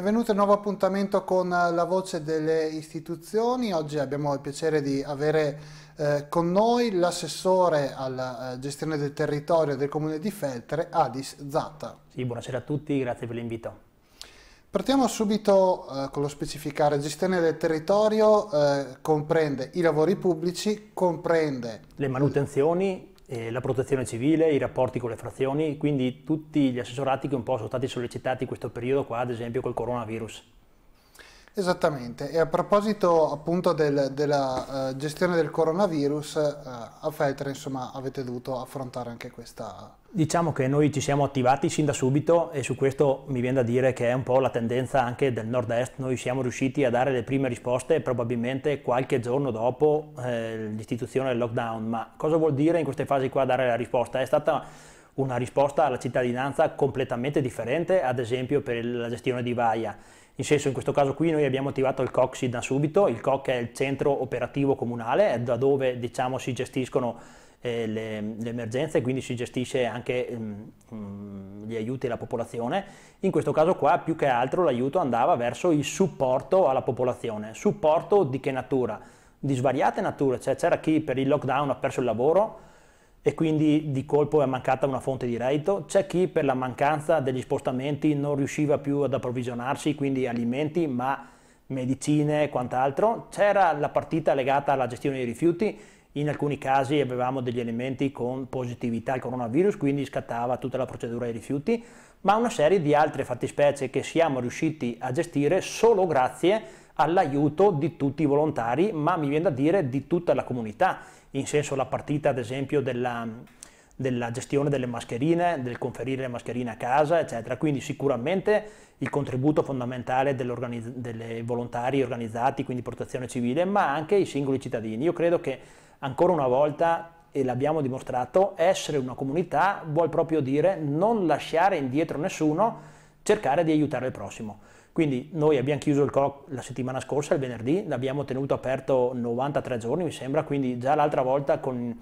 Benvenuti a un nuovo appuntamento con eh, la voce delle istituzioni. Oggi abbiamo il piacere di avere eh, con noi l'assessore alla eh, gestione del territorio del comune di Feltre, Adis Zatta. Sì, buonasera a tutti, grazie per l'invito. Partiamo subito eh, con lo specificare. Gestione del territorio eh, comprende i lavori pubblici, comprende... Le manutenzioni, eh, la protezione civile, i rapporti con le frazioni, quindi tutti gli assessorati che un po' sono stati sollecitati in questo periodo qua, ad esempio col coronavirus. Esattamente, e a proposito appunto del, della uh, gestione del coronavirus, uh, eh, a Feltre insomma avete dovuto affrontare anche questa... Diciamo che noi ci siamo attivati sin da subito e su questo mi viene da dire che è un po' la tendenza anche del nord-est, noi siamo riusciti a dare le prime risposte probabilmente qualche giorno dopo eh, l'istituzione del lockdown, ma cosa vuol dire in queste fasi qua dare la risposta? È stata una risposta alla cittadinanza completamente differente, ad esempio per la gestione di Vaia in senso, in questo caso qui noi abbiamo attivato il COC sin da subito, il COC è il centro operativo comunale, è da dove diciamo, si gestiscono eh, le, le, emergenze, quindi si gestisce anche mh, mm, mm, gli aiuti alla popolazione. In questo caso qua più che altro l'aiuto andava verso il supporto alla popolazione. Supporto di che natura? Di svariate nature, cioè c'era chi per il lockdown ha perso il lavoro, e quindi di colpo è mancata una fonte di reddito, c'è chi per la mancanza degli spostamenti non riusciva più ad approvvigionarsi, quindi alimenti, ma medicine e quant'altro, c'era la partita legata alla gestione dei rifiuti, in alcuni casi avevamo degli elementi con positività al coronavirus, quindi scattava tutta la procedura dei rifiuti, ma una serie di altre fattispecie che siamo riusciti a gestire solo grazie all'aiuto di tutti i volontari, ma mi viene da dire di tutta la comunità in senso la partita ad esempio della, della gestione delle mascherine, del conferire le mascherine a casa, eccetera. Quindi sicuramente il contributo fondamentale dei volontari organizzati, quindi protezione civile, ma anche i singoli cittadini. Io credo che ancora una volta, e l'abbiamo dimostrato, essere una comunità vuol proprio dire non lasciare indietro nessuno, cercare di aiutare il prossimo. Quindi noi abbiamo chiuso il COC la settimana scorsa, il venerdì, l'abbiamo tenuto aperto 93 giorni mi sembra, quindi già l'altra volta con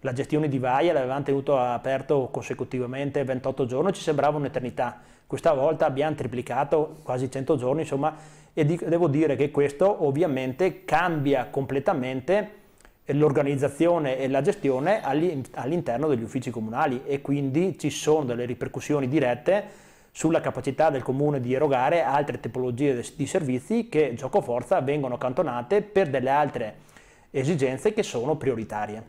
la gestione di Vaia l'avevamo tenuto aperto consecutivamente 28 giorni, ci sembrava un'eternità. Questa volta abbiamo triplicato quasi 100 giorni, insomma, e devo dire che questo ovviamente cambia completamente l'organizzazione e la gestione all'interno degli uffici comunali e quindi ci sono delle ripercussioni dirette sulla capacità del comune di erogare altre tipologie di servizi che giocoforza vengono accantonate per delle altre esigenze che sono prioritarie.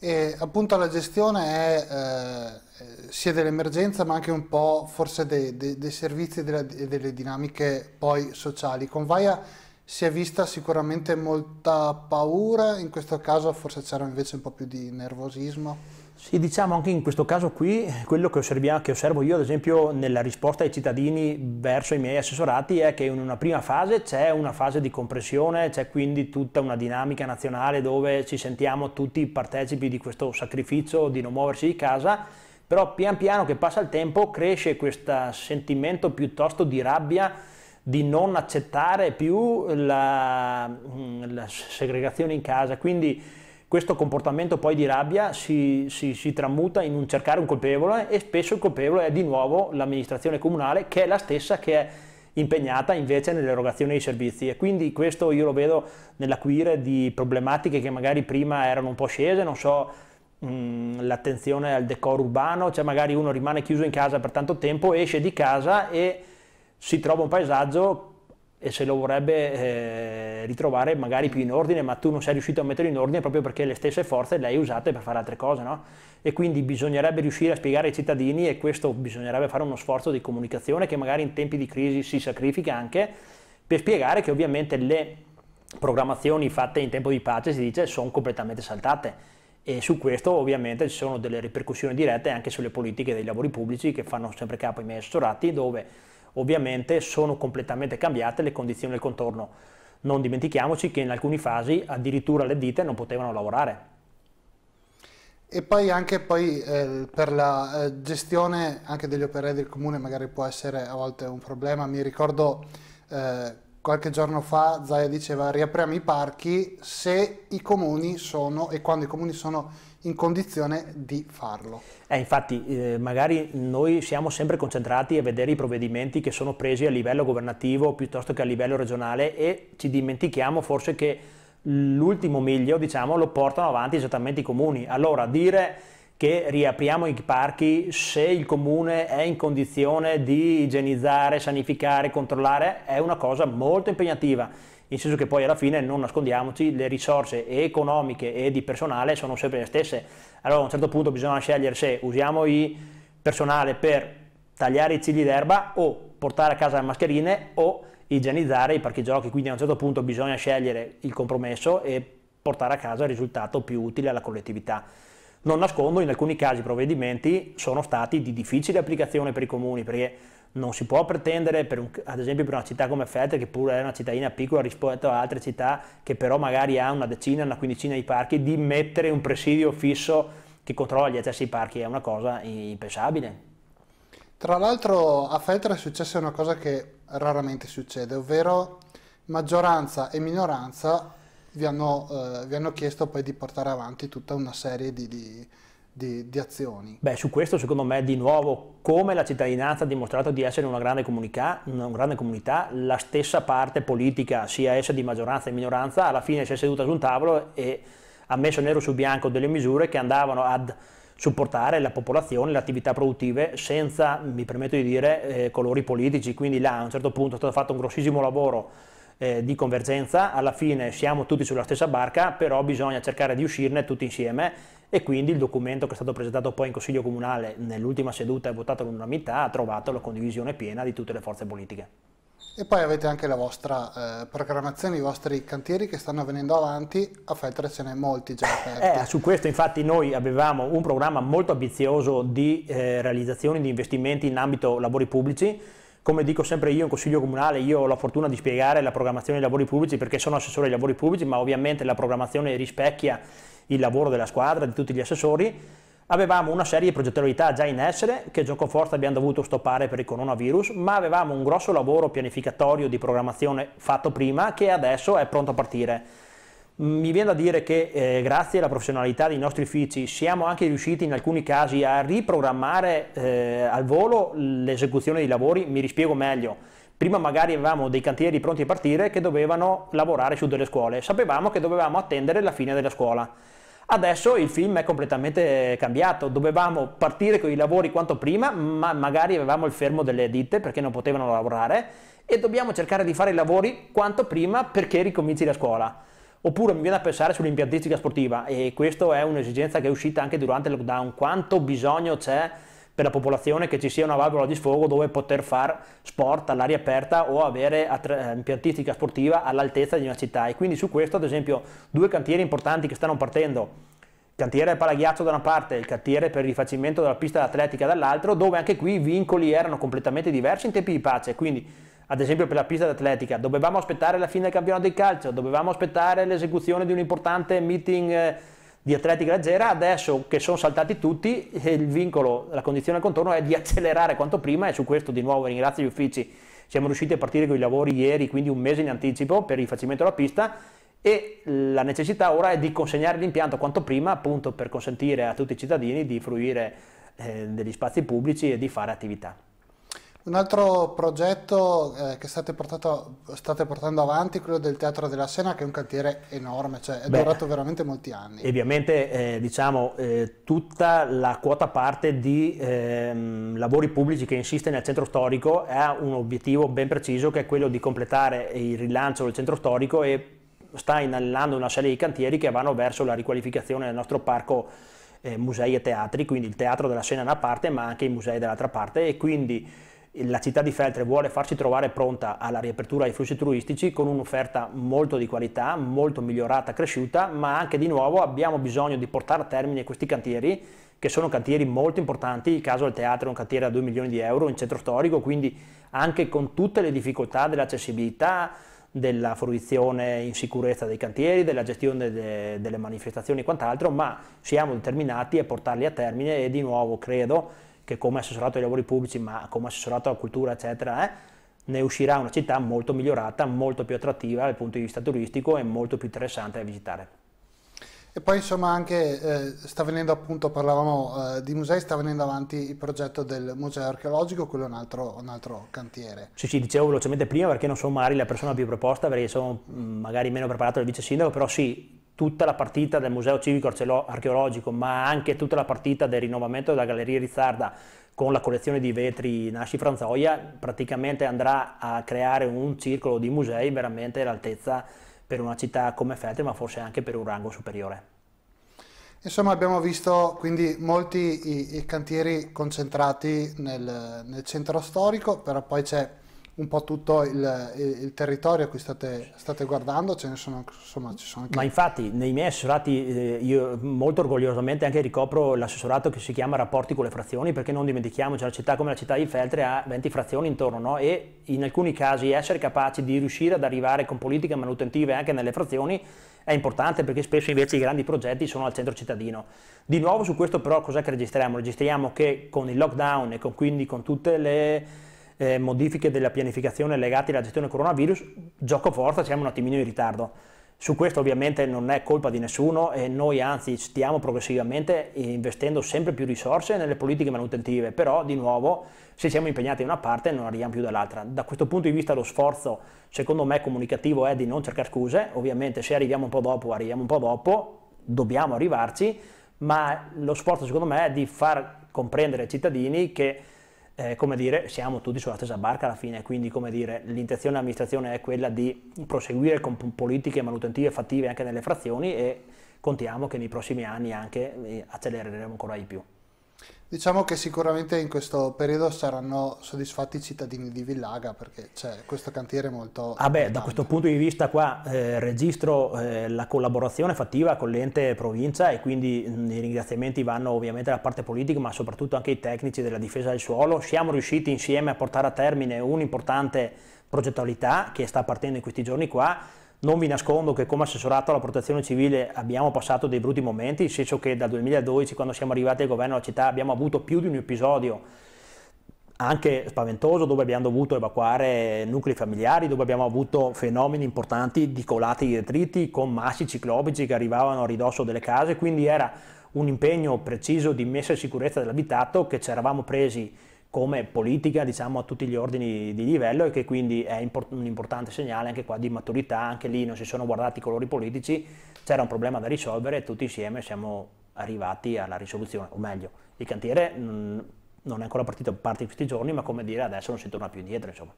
E appunto la gestione è eh, eh sia dell'emergenza ma anche un po' forse dei, dei, dei servizi e delle, delle, dinamiche poi sociali. Con Vaia si è vista sicuramente molta paura, in questo caso forse c'era invece un po' più di nervosismo. Sì, diciamo anche in questo caso qui, quello che, che, osservo io ad esempio nella risposta ai cittadini verso i miei assessorati è che in una prima fase c'è una fase di compressione, c'è quindi tutta una dinamica nazionale dove ci sentiamo tutti partecipi di questo sacrificio di non muoversi di casa, però pian piano che passa il tempo cresce questo sentimento piuttosto di rabbia di non accettare più la, mm, la segregazione in casa, quindi questo comportamento poi di rabbia si, si, si tramuta in un cercare un colpevole e spesso il colpevole è di nuovo l'amministrazione comunale che è la stessa che è impegnata invece nell'erogazione dei servizi e quindi questo io lo vedo nell'acuire di problematiche che magari prima erano un po' scese, non so, mm, l'attenzione al decoro urbano, cioè magari uno rimane chiuso in casa per tanto tempo, esce di casa e si trova un paesaggio e se lo vorrebbe eh, ritrovare magari più in ordine, ma tu non sei riuscito a metterlo in ordine proprio perché le stesse forze le hai usate per fare altre cose, no? E quindi bisognerebbe riuscire a spiegare ai cittadini e questo bisognerebbe fare uno sforzo di comunicazione che magari in tempi di crisi si sacrifica anche per spiegare che ovviamente le programmazioni fatte in tempo di pace si dice sono completamente saltate e su questo ovviamente ci sono delle ripercussioni dirette anche sulle politiche dei lavori pubblici che fanno sempre capo ai miei assessorati dove ovviamente sono completamente cambiate le condizioni del contorno. Non dimentichiamoci che in alcune fasi addirittura le dita non potevano lavorare. E poi anche poi, eh, per la eh, gestione anche degli operai del comune magari può essere a volte un problema. Mi ricordo eh, qualche giorno fa Zaia diceva riapriamo i parchi se i comuni sono e quando i comuni sono in condizione di farlo. Eh, infatti, eh, magari noi siamo sempre concentrati a vedere i provvedimenti che sono presi a livello governativo piuttosto che a livello regionale e ci dimentichiamo forse che l'ultimo miglio, diciamo, lo portano avanti esattamente i comuni. Allora, dire che riapriamo i parchi se il comune è in condizione di igienizzare, sanificare, controllare, è una cosa molto impegnativa in senso che poi alla fine non nascondiamoci, le risorse economiche e di personale sono sempre le stesse. Allora a un certo punto bisogna scegliere se usiamo il personale per tagliare i cigli d'erba o portare a casa le mascherine o igienizzare i parchi giochi, quindi a un certo punto bisogna scegliere il compromesso e portare a casa il risultato più utile alla collettività. Non nascondo, in alcuni casi i provvedimenti sono stati di difficile applicazione per i comuni, perché non si può pretendere, un, ad esempio per una città come Feltre, che pure è una cittadina piccola rispetto a altre città, che però magari ha una decina, una quindicina di parchi, di mettere un presidio fisso che controlla gli accessi ai parchi, è una cosa impensabile. Tra l'altro a Feltre è successa una cosa che raramente succede, ovvero maggioranza e minoranza vi hanno, eh, vi hanno, chiesto poi di portare avanti tutta una serie di, di, di, di, azioni. Beh, su questo secondo me di nuovo, come la cittadinanza ha dimostrato di essere una grande, comunica, una grande comunità, la stessa parte politica, sia essa di maggioranza e minoranza, alla fine si è seduta su un tavolo e ha messo nero su bianco delle misure che andavano ad supportare la popolazione, le attività produttive senza, mi permetto di dire, eh, colori politici. Quindi là a un certo punto è stato fatto un grossissimo lavoro eh, di convergenza, alla fine siamo tutti sulla stessa barca, però bisogna cercare di uscirne tutti insieme e quindi il documento che è stato presentato poi in Consiglio Comunale nell'ultima seduta e votato all'unanimità ha trovato la condivisione piena di tutte le forze politiche. E poi avete anche la vostra eh, programmazione, i vostri cantieri che stanno venendo avanti, a Feltre ce ne molti già aperti. Eh, su questo infatti noi avevamo un programma molto ambizioso di eh, realizzazione di investimenti in ambito lavori pubblici, come dico sempre io in consiglio comunale, io ho la fortuna di spiegare la programmazione dei lavori pubblici perché sono assessore dei lavori pubblici, ma ovviamente la programmazione rispecchia il lavoro della squadra, di tutti gli assessori avevamo una serie di progettualità già in essere che gioco forza abbiamo dovuto stoppare per il coronavirus, ma avevamo un grosso lavoro pianificatorio di programmazione fatto prima che adesso è pronto a partire. Mi viene da dire che eh, grazie alla professionalità dei nostri uffici siamo anche riusciti in alcuni casi a riprogrammare eh, al volo l'esecuzione dei lavori, mi rispiego meglio. Prima magari avevamo dei cantieri pronti a partire che dovevano lavorare su delle scuole, sapevamo che dovevamo attendere la fine della scuola. Adesso il film è completamente cambiato, dovevamo partire con i lavori quanto prima, ma magari avevamo il fermo delle ditte perché non potevano lavorare e dobbiamo cercare di fare i lavori quanto prima perché ricominci la scuola. Oppure mi viene a pensare sull'impiantistica sportiva e questa è un'esigenza che è uscita anche durante il lockdown. Quanto bisogno c'è per la popolazione che ci sia una valvola di sfogo dove poter fare sport all'aria aperta o avere attre- eh, impiantistica sportiva all'altezza di una città. E quindi su questo, ad esempio, due cantieri importanti che stanno partendo. Il cantiere del palaghiaccio da una parte, il cantiere per il rifacimento della pista atletica dall'altro, dove anche qui i vincoli erano completamente diversi in tempi di pace. Quindi ad esempio per la pista d'atletica, dovevamo aspettare la fine del campionato di calcio, dovevamo aspettare l'esecuzione di un importante meeting eh, di atletica leggera, adesso che sono saltati tutti, eh, il vincolo, la condizione al contorno è di accelerare quanto prima e su questo di nuovo ringrazio gli uffici, siamo riusciti a partire con i lavori ieri, quindi un mese in anticipo per il rifacimento della pista e la necessità ora è di consegnare l'impianto quanto prima appunto per consentire a tutti i cittadini di fruire eh, degli spazi pubblici e di fare attività. Un altro progetto eh, che state, portato, state, portando avanti è quello del Teatro della Sena, che è un cantiere enorme, cioè è Beh, durato veramente molti anni. Ovviamente, eh, diciamo, eh, tutta la quota parte di ehm, lavori pubblici che insiste nel centro storico ha un obiettivo ben preciso, che è quello di completare il rilancio del centro storico e sta inallando una serie di cantieri che vanno verso la riqualificazione del nostro parco eh, musei e teatri, quindi il Teatro della Sena da una parte, ma anche i musei dall'altra parte, e quindi la città di Feltre vuole farci trovare pronta alla riapertura ai flussi turistici con un'offerta molto di qualità, molto migliorata, cresciuta, ma anche di nuovo abbiamo bisogno di portare a termine questi cantieri che sono cantieri molto importanti, il caso del teatro è un cantiere a 2 milioni di euro in centro storico, quindi anche con tutte le difficoltà dell'accessibilità, della fruizione in sicurezza dei cantieri, della gestione de, delle manifestazioni e quant'altro, ma siamo determinati a portarli a termine e di nuovo credo che come assessorato ai lavori pubblici, ma come assessorato alla cultura, eccetera, eh, ne uscirà una città molto migliorata, molto più attrattiva dal punto di vista turistico e molto più interessante da visitare. E poi insomma anche eh, sta venendo appunto, parlavamo eh, di musei, sta venendo avanti il progetto del museo archeologico, quello è un altro, un altro cantiere. Sì, sì, dicevo velocemente prima perché non sono magari la persona più proposta, perché sono mm, magari meno preparato del vice sindaco, però sì, tutta la partita del Museo Civico Archeologico, ma anche tutta la partita del rinnovamento della Galleria Rizzarda con la collezione di vetri Nasci Franzoia, praticamente andrà a creare un circolo di musei veramente all'altezza per una città come Feltre, ma forse anche per un rango superiore. Insomma abbiamo visto quindi molti i, i cantieri concentrati nel, nel centro storico, però poi c'è un po' tutto il, il territorio a cui state, state, guardando, ce ne sono, insomma, ci sono anche... Ma infatti nei miei assessorati eh, io molto orgogliosamente anche ricopro l'assessorato che si chiama Rapporti con le frazioni, perché non dimentichiamoci, una città come la città di Feltre ha 20 frazioni intorno, no? e in alcuni casi essere capaci di riuscire ad arrivare con politiche manutentive anche nelle frazioni è importante perché spesso invece i grandi progetti sono al centro cittadino. Di nuovo su questo però cos'è che registriamo? Registriamo che con il lockdown e con, quindi con tutte le eh, modifiche della pianificazione legate alla gestione coronavirus, gioco forza siamo un attimino in ritardo. Su questo ovviamente non è colpa di nessuno e noi anzi stiamo progressivamente investendo sempre più risorse nelle politiche manutentive, però di nuovo se siamo impegnati da una parte non arriviamo più dall'altra. Da questo punto di vista lo sforzo secondo me comunicativo è di non cercare scuse, ovviamente se arriviamo un po' dopo arriviamo un po' dopo, dobbiamo arrivarci, ma lo sforzo secondo me è di far comprendere ai cittadini che eh, come dire, siamo tutti sulla stessa barca alla fine, quindi come dire, l'intenzione dell'amministrazione è quella di proseguire con politiche manutentive fattive anche nelle frazioni e contiamo che nei prossimi anni anche eh, accelereremo ancora di più. Diciamo che sicuramente in questo periodo saranno soddisfatti i cittadini di Villaga perché c'è cioè, questo cantiere molto... Ah beh, da questo punto di vista qua eh, registro eh, la collaborazione fattiva con l'ente provincia e quindi mh, i ringraziamenti vanno ovviamente alla parte politica ma soprattutto anche ai tecnici della difesa del suolo. Siamo riusciti insieme a portare a termine un'importante progettualità che sta partendo in questi giorni qua non vi nascondo che come assessorato alla protezione civile abbiamo passato dei brutti momenti, nel senso che dal 2012 quando siamo arrivati al governo della città abbiamo avuto più di un episodio anche spaventoso dove abbiamo dovuto evacuare nuclei familiari, dove abbiamo avuto fenomeni importanti di colate di detriti con massi ciclopici che arrivavano a ridosso delle case, quindi era un impegno preciso di messa in sicurezza dell'abitato che ci eravamo presi come politica diciamo, a tutti gli ordini di livello e che quindi è import- un importante segnale anche qua di maturità, anche lì non si sono guardati i colori politici, c'era un problema da risolvere e tutti insieme siamo arrivati alla risoluzione, o meglio, il cantiere mh, mm, non è ancora partito, parte in questi giorni, ma come dire adesso non si torna più indietro. Insomma.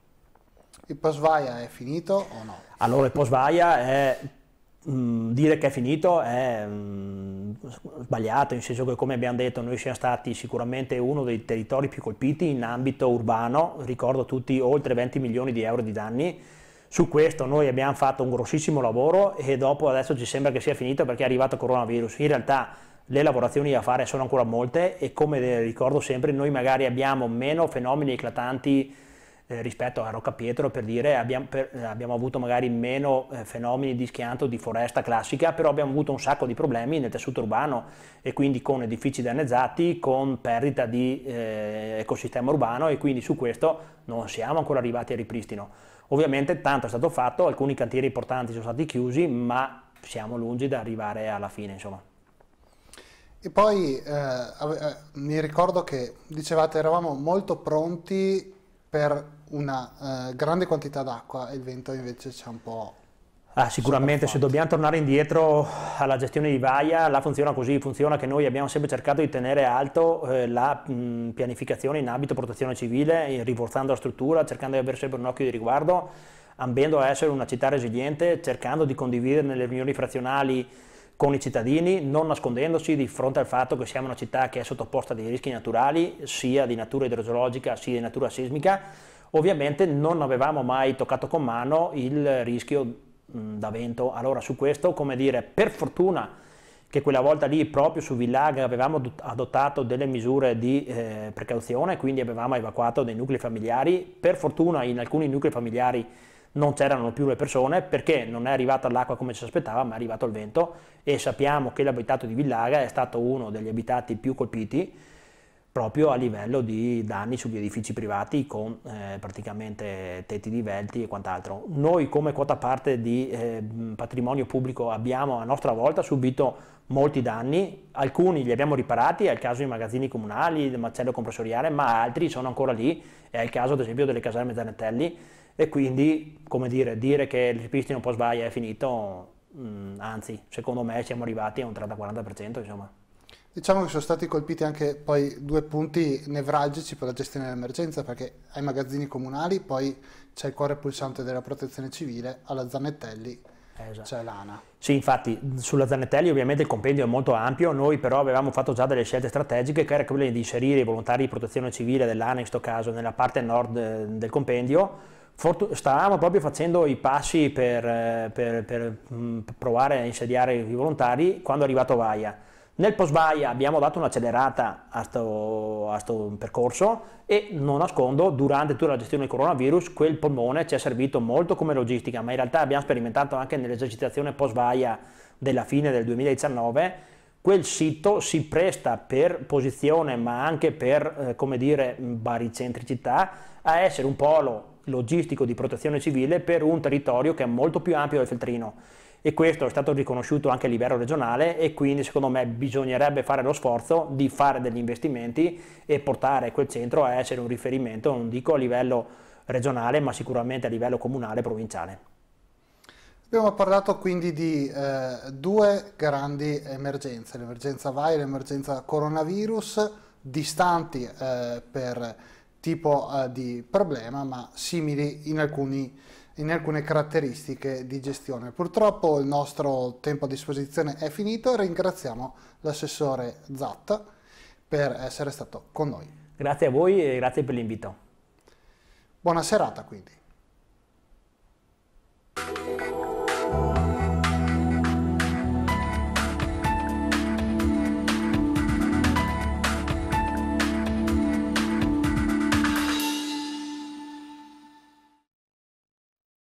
Il Posvaia è finito o no? Allora il Posvaia è Mm, dire che è finito è mm, sbagliato, nel senso che come abbiamo detto noi siamo stati sicuramente uno dei territori più colpiti in ambito urbano, ricordo tutti oltre 20 milioni di euro di danni, su questo noi abbiamo fatto un grossissimo lavoro e dopo adesso ci sembra che sia finito perché è arrivato il coronavirus. In realtà le lavorazioni da fare sono ancora molte e come ricordo sempre noi magari abbiamo meno fenomeni eclatanti eh, rispetto a Rocca Pietro per dire abbiamo, per, abbiamo avuto magari meno eh, fenomeni di schianto di foresta classica, però abbiamo avuto un sacco di problemi nel tessuto urbano e quindi con edifici danneggiati, con perdita di eh, ecosistema urbano e quindi su questo non siamo ancora arrivati al ripristino. Ovviamente tanto è stato fatto, alcuni cantieri importanti sono stati chiusi, ma siamo lungi da arrivare alla fine, insomma. E poi eh, eh, mi ricordo che dicevate eravamo molto pronti per una eh, grande quantità d'acqua e il vento invece c'è un po'... Ah, sicuramente, se dobbiamo tornare indietro alla gestione di Vaia, la funziona così, funziona che noi abbiamo sempre cercato di tenere alto eh, la mh, mm, pianificazione in abito protezione civile, eh, rinforzando la struttura, cercando di avere sempre un occhio di riguardo, ambendo a essere una città resiliente, cercando di condividere nelle riunioni frazionali con i cittadini, non nascondendosi di fronte al fatto che siamo una città che è sottoposta a dei rischi naturali, sia di natura idrogeologica sia di natura sismica, Ovviamente non avevamo mai toccato con mano il rischio da vento. Allora su questo, come dire, per fortuna che quella volta lì proprio su Villaga avevamo adottato delle misure di eh, precauzione, quindi avevamo evacuato dei nuclei familiari. Per fortuna in alcuni nuclei familiari non c'erano più le persone perché non è arrivata l'acqua come ci aspettava, ma è arrivato il vento e sappiamo che l'abitato di Villaga è stato uno degli abitati più colpiti proprio a livello di danni sugli edifici privati con eh, praticamente tetti divelti e quant'altro. Noi come quota parte di eh, patrimonio pubblico abbiamo a nostra volta subito molti danni, alcuni li abbiamo riparati, è il caso dei magazzini comunali, del macello compressoriale, ma altri sono ancora lì, è il caso ad esempio delle caserme Zanettelli e quindi come dire, dire che il ripristino post-vaia è finito, mh, mm, anzi secondo me siamo arrivati a un 30-40% insomma. Diciamo che sono stati colpiti anche poi due punti nevralgici per la gestione dell'emergenza, perché ai magazzini comunali poi c'è il cuore pulsante della protezione civile, alla Zanettelli eh, Esatto. C'è l'ANA. Sì, infatti sulla Zanettelli ovviamente il compendio è molto ampio, noi però avevamo fatto già delle scelte strategiche che era quella di inserire i volontari di protezione civile dell'ANA in questo caso nella parte nord eh, del compendio. stavamo proprio facendo i passi per, eh, per, per mm, provare a insediare i volontari quando è arrivato Vaia nel post buy abbiamo dato un'accelerata a questo percorso e non nascondo, durante tutta la gestione del coronavirus quel polmone ci è servito molto come logistica, ma in realtà abbiamo sperimentato anche nell'esercitazione post buy della fine del 2019, quel sito si presta per posizione ma anche per, eh, come dire, baricentricità a essere un polo logistico di protezione civile per un territorio che è molto più ampio del Feltrino e questo è stato riconosciuto anche a livello regionale e quindi secondo me bisognerebbe fare lo sforzo di fare degli investimenti e portare quel centro a essere un riferimento, non dico a livello regionale, ma sicuramente a livello comunale e provinciale. Abbiamo parlato quindi di eh, due grandi emergenze, l'emergenza VAI e l'emergenza coronavirus, distanti eh, per tipo eh, di problema, ma simili in alcuni in alcune caratteristiche di gestione. Purtroppo il nostro tempo a disposizione è finito, ringraziamo l'assessore Zatta per essere stato con noi. Grazie a voi e grazie per l'invito. Buona serata quindi.